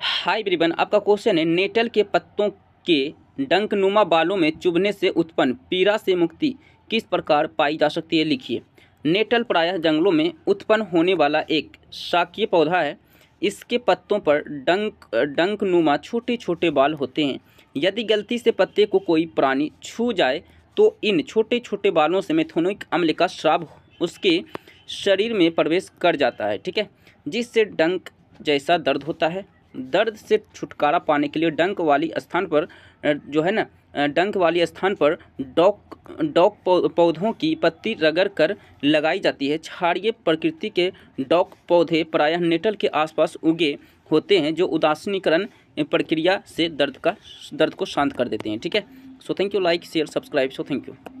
high ब्रिबन आपका question है natal के पत्तों के डंकनुमा बालों में चुभने से उत्पन्न पीड़ा से मुक्ति किस प्रकार पाई जा सकती है लिखिए नेटल प्रायः जंगलों में उत्पन्न होने वाला एक शाकीय पौधा है इसके पत्तों पर डंक डंकनुमा छोटे छोटे बाल होते हैं यदि गलती से पत्ते को कोई प्राणी छू जाए तो इन छोटे छोटे बालों से मेथोनिक अम्ल का श्राप उसके शरीर में प्रवेश कर जाता है ठीक है जिससे डंक जैसा दर्द होता है दर्द से छुटकारा पाने के लिए डंक वाली स्थान पर जो है ना डंक वाली स्थान पर डॉक डॉक पौधों की पत्ती रगड़ कर लगाई जाती है क्षारिय प्रकृति के डॉक पौधे प्रायः नेटल के आसपास उगे होते हैं जो उदासीनीकरण प्रक्रिया से दर्द का दर्द को शांत कर देते हैं ठीक है so thank you like share subscribe so thank you